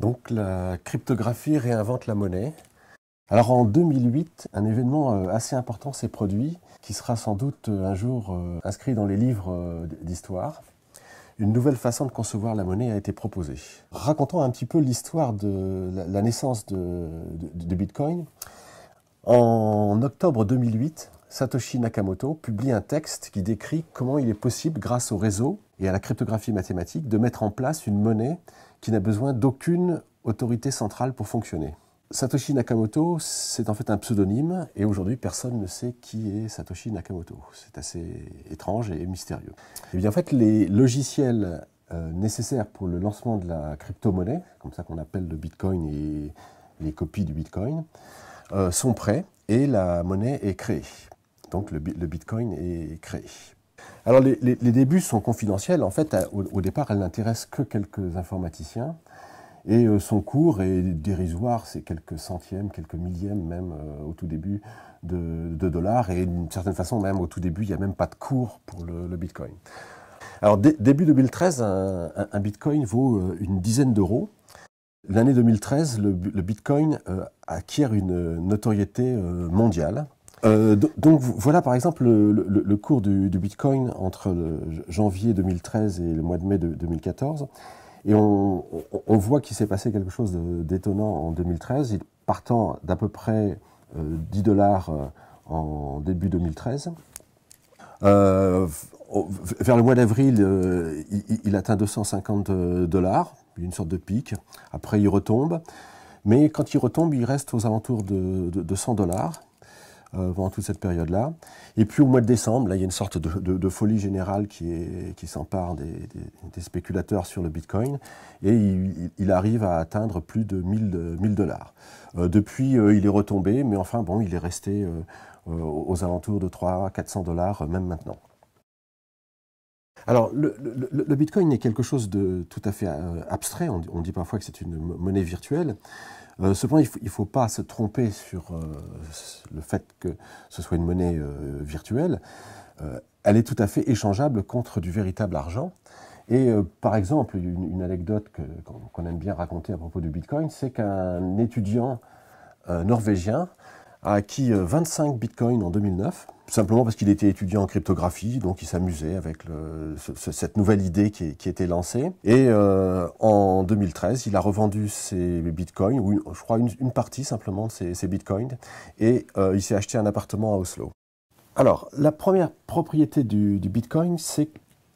Donc la cryptographie réinvente la monnaie. Alors en 2008, un événement euh, assez important s'est produit, qui sera sans doute euh, un jour euh, inscrit dans les livres d'histoire. Une nouvelle façon de concevoir la monnaie a été proposée. Racontons un petit peu l'histoire de la naissance de, Bitcoin. En en octobre 2008, Satoshi Nakamoto publie un texte qui décrit comment il est possible, grâce au réseau et à la cryptographie mathématique, de mettre en place une monnaie qui n'a besoin d'aucune autorité centrale pour fonctionner. Satoshi Nakamoto, c'est en fait un pseudonyme et aujourd'hui personne ne sait qui est Satoshi Nakamoto. C'est assez étrange et mystérieux. Et eh bien en fait, les logiciels euh, nécessaires pour le lancement de la crypto-monnaie, comme ça qu'on appelle le Bitcoin et les copies du Bitcoin, euh, sont prêts et la monnaie est créée. Donc le, bitcoin est créé. Alors les, débuts sont confidentiels. En fait, au, départ, elle n'intéresse que quelques informaticiens. Et euh, son cours est dérisoire, c'est quelques centièmes, quelques millièmes même euh, au tout début de, dollars. Et d'une certaine façon, même au tout début, il n'y a même pas de cours pour le, Bitcoin. Alors début 2013, un, Bitcoin vaut une dizaine d'euros. L'année 2013, le, Bitcoin euh, acquiert une euh, notoriété euh, mondiale. donc voilà par exemple le, cours du, Bitcoin entre janvier 2013 et le mois de mai 2014. Et on, voit qu'il s'est passé quelque chose d'étonnant en 2013. partant d'à peu près 10 dollars en début 2013, vers le mois d'avril, euh, il, atteint 250 euh, dollars, une sorte de pic. Après, il retombe. Mais quand il retombe, il reste aux alentours de, 100 dollars euh, pendant toute cette période-là. Et puis au mois de décembre, là, il y a une sorte de, folie générale qui, s'empare des, spéculateurs sur le Bitcoin. Et il, arrive à atteindre plus de 1000 dollars. depuis, il est retombé, mais enfin, bon, il est resté aux alentours de 300-400 dollars, même maintenant. Alors, le, Bitcoin est quelque chose de tout à fait euh, abstrait. On, dit parfois que c'est une monnaie virtuelle. Euh, cependant, il ne faut, pas se tromper sur euh, le fait que ce soit une monnaie virtuelle. elle est tout à fait échangeable contre du véritable argent. Et par exemple, une, anecdote qu'on aime bien raconter à propos du Bitcoin, c'est qu'un étudiant norvégien a acquis 25 euh, bitcoins en 2009, simplement parce qu'il était étudiant en cryptographie, donc il s'amusait avec cette nouvelle idée qui, était lancée. Et euh, en 2013, il a revendu ses bitcoins, ou je crois une, partie simplement de ses, bitcoins, et euh, il s'est acheté un appartement à Oslo. Alors, la première propriété du, bitcoin, c'est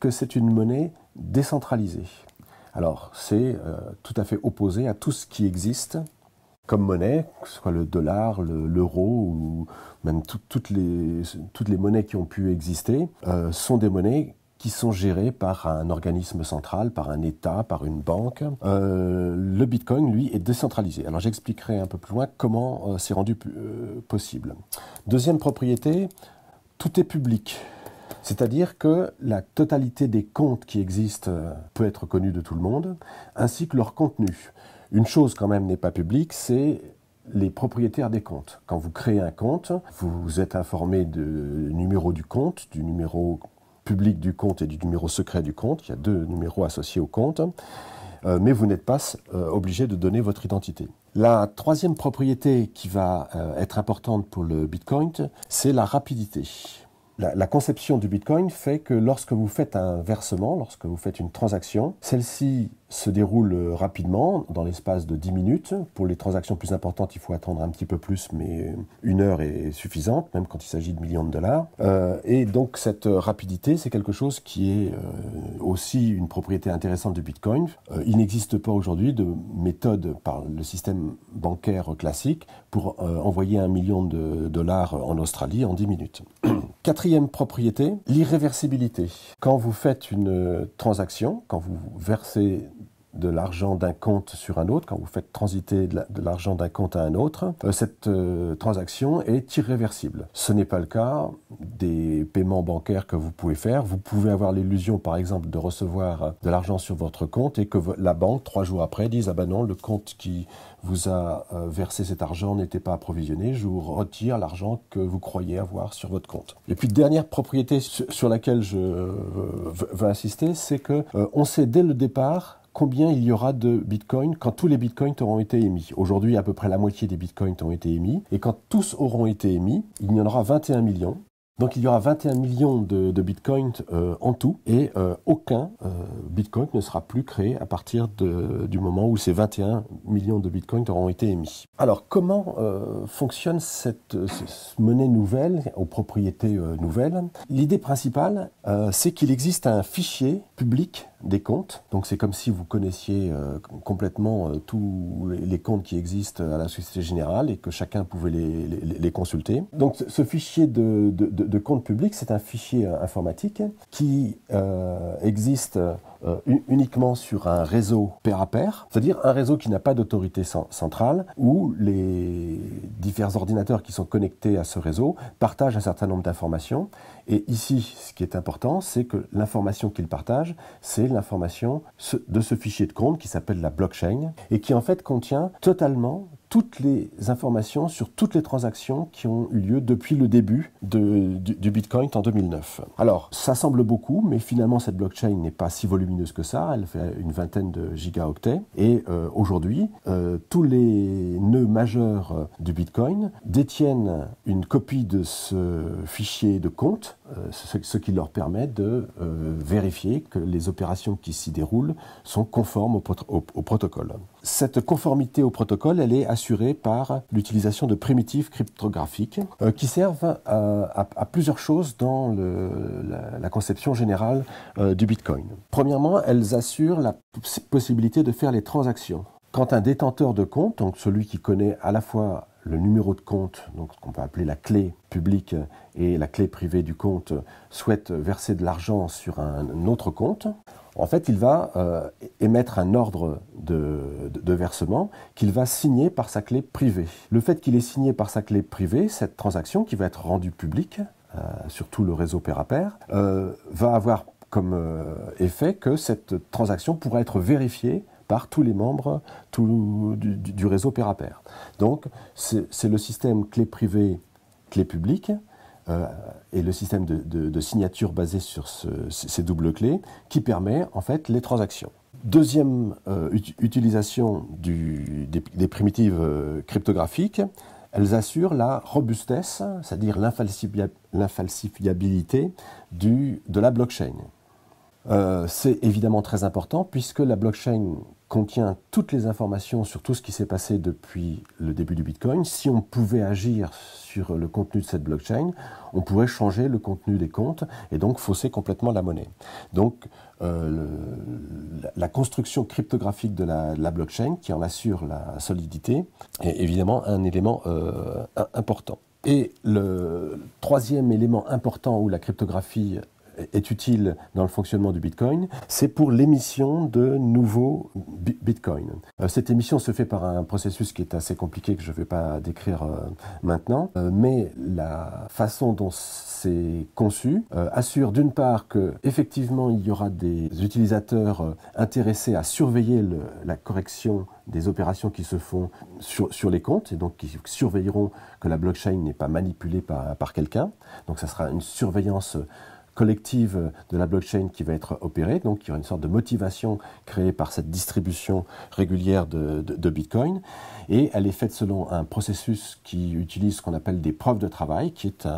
que c'est une monnaie décentralisée. Alors, c'est tout à fait opposé à tout ce qui existe comme monnaie, que ce soit le dollar, l'euro ou même toutes, les, toutes les monnaies qui ont pu exister, euh, sont des monnaies qui sont gérées par un organisme central, par un État, par une banque. Euh, le Bitcoin, lui, est décentralisé. Alors j'expliquerai un peu plus loin comment euh, c'est rendu possible. Deuxième propriété, tout est public. C'est-à-dire que la totalité des comptes qui existent peut être connue de tout le monde, ainsi que leur contenu. Une chose quand même n'est pas publique, c'est les propriétaires des comptes. Quand vous créez un compte, vous êtes informé du numéro du compte, du numéro public du compte et du numéro secret du compte. Il y a deux numéros associés au compte. Euh, mais vous n'êtes pas euh, obligé de donner votre identité. La troisième propriété qui va euh, être importante pour le Bitcoin, c'est la rapidité la, conception du Bitcoin fait que lorsque vous faites un versement, lorsque vous faites une transaction, celle-ci se déroule euh, rapidement, dans l'espace de 10 minutes. Pour les transactions plus importantes, il faut attendre un petit peu plus, mais euh, une heure est suffisante, même quand il s'agit de millions de dollars. Euh, et donc cette rapidité, c'est quelque chose qui est aussi une propriété intéressante du Bitcoin. il n'existe pas aujourd'hui de méthode par le système bancaire classique pour envoyer un million de dollars en Australie en 10 minutes. Quatrième propriété, l'irréversibilité. Quand vous faites une transaction, quand vous versez de l'argent d'un compte sur un autre, quand vous faites transiter de l'argent d'un compte à un autre, euh, cette euh, transaction est irréversible. Ce n'est pas le cas des paiements bancaires que vous pouvez faire. Vous pouvez avoir l'illusion, par exemple, de recevoir euh, de l'argent sur votre compte et que la banque, trois jours après, dise, ah ben non, le compte qui vous a versé cet argent n'était pas approvisionné, je vous retire l'argent que vous croyez avoir sur votre compte. Et puis, dernière propriété sur laquelle je veux insister, c'est que on sait dès le départ combien il y aura de bitcoins quand tous les bitcoins auront été émis. Aujourd'hui, à peu près la moitié des bitcoins ont été émis. Et quand tous auront été émis, il y en aura 21 millions. Donc il y aura 21 millions de, bitcoins euh, en tout et euh, aucun euh, bitcoin ne sera plus créé à partir du moment où ces 21 millions de bitcoins auront été émis. Alors comment fonctionne cette, monnaie nouvelle aux propriétés nouvelles L'idée principale, c'est qu'il existe un fichier public des comptes. Donc c'est comme si vous connaissiez euh, complètement euh, tous les comptes qui existent à la Société Générale et que chacun pouvait les, consulter. Donc ce fichier de, de, compte public, c'est un fichier euh, informatique qui existe euh, uniquement sur un réseau pair à pair, c'est-à-dire un réseau qui n'a pas d'autorité centrale, où les différents ordinateurs qui sont connectés à ce réseau partagent un certain nombre d'informations. Et ici, ce qui est important, c'est que l'information qu'ils partagent, c'est l'information de ce fichier de compte qui s'appelle la blockchain et qui en fait contient totalement toutes les informations sur toutes les transactions qui ont eu lieu depuis le début du, Bitcoin en 2009. Alors, ça semble beaucoup, mais finalement, cette blockchain n'est pas si volumineuse que ça. Elle fait une vingtaine de gigaoctets. Et euh, aujourd'hui, euh, tous les nœuds majeurs du Bitcoin détiennent une copie de ce fichier de compte, euh, ce, qui leur permet de vérifier que les opérations qui s'y déroulent sont conformes au, au protocole. Cette conformité au protocole, elle est assurée par l'utilisation de primitives cryptographiques euh, qui servent euh, à, plusieurs choses dans la, conception générale euh, du Bitcoin. Premièrement, elles assurent la possibilité de faire les transactions. Quand un détenteur de compte, donc celui qui connaît à la fois le numéro de compte, donc ce qu'on peut appeler la clé publique et la clé privée du compte, souhaite verser de l'argent sur un autre compte, en fait, il va émettre un ordre de, versement qu'il va signer par sa clé privée. Le fait qu'il est signé par sa clé privée, cette transaction qui va être rendue publique, euh, sur tout le réseau à euh, va avoir comme euh, effet que cette transaction pourra être vérifiée par tous les membres du, du, réseau pair Donc c'est le système clé privée, clé publique, euh, et le système de, signature basé sur ces doubles clés qui permet en fait les transactions. Deuxième euh, utilisation des, primitives euh, cryptographiques, elles assurent la robustesse, c'est-à-dire l'infalsifiabilité de la blockchain. Euh, c'est évidemment très important puisque la blockchain contient toutes les informations sur tout ce qui s'est passé depuis le début du Bitcoin. Si on pouvait agir sur le contenu de cette blockchain, on pourrait changer le contenu des comptes et donc fausser complètement la monnaie. Donc la construction cryptographique de la, blockchain qui en assure la solidité est évidemment un élément euh, important. Et le troisième élément important où la cryptographie est utile dans le fonctionnement du Bitcoin, c'est pour l'émission de nouveaux Bitcoins. Euh, cette émission se fait par un processus qui est assez compliqué que je ne vais pas décrire euh, maintenant, euh, mais la façon dont c'est conçu assure d'une part que effectivement il y aura des utilisateurs intéressés à surveiller la correction des opérations qui se font sur, les comptes et donc qui surveilleront que la blockchain n'est pas manipulée par, par quelqu'un. Donc ça sera une surveillance collective de la blockchain qui va être opérée. Donc, il y aura une sorte de motivation créée par cette distribution régulière de, Bitcoin. Et elle est faite selon un processus qui utilise ce qu'on appelle des preuves de travail, qui est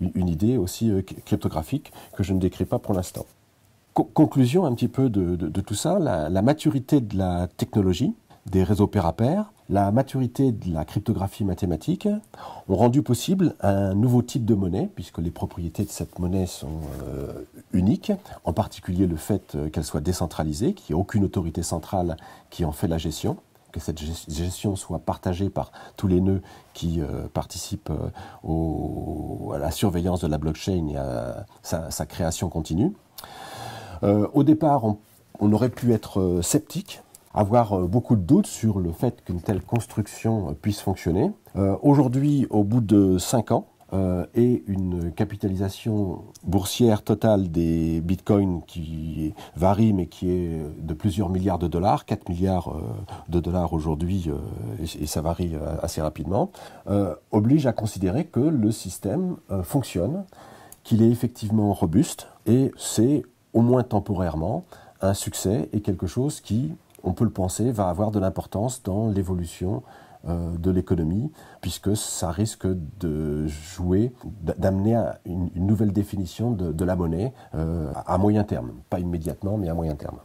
une idée aussi euh, cryptographique que je ne décris pas pour l'instant. conclusion un petit peu de, tout ça, la maturité de la technologie des réseaux pair à pair, la maturité de la cryptographie mathématique ont rendu possible un nouveau type de monnaie, puisque les propriétés de cette monnaie sont euh, uniques, en particulier le fait euh, qu'elle soit décentralisée, qu'il n'y ait aucune autorité centrale qui en fait la gestion, que cette gestion soit partagée par tous les nœuds qui euh, participent au, à la surveillance de la blockchain et à sa, création continue. au départ, on, on aurait pu être sceptique avoir euh, beaucoup de doutes sur le fait qu'une telle construction euh, puisse fonctionner. Euh, aujourd'hui, au bout de 5 ans, et une capitalisation boursière totale des bitcoins qui varie mais qui est de plusieurs milliards de dollars, 4 milliards de dollars aujourd'hui et, et, ça varie assez rapidement, oblige à considérer que le système fonctionne, qu'il est effectivement robuste et c'est au moins temporairement un succès et quelque chose qui on peut le penser, va avoir de l'importance dans l'évolution euh, de l'économie, puisque ça risque de jouer, d'amener à une, nouvelle définition de, la monnaie euh, à moyen terme, pas immédiatement, mais à moyen terme.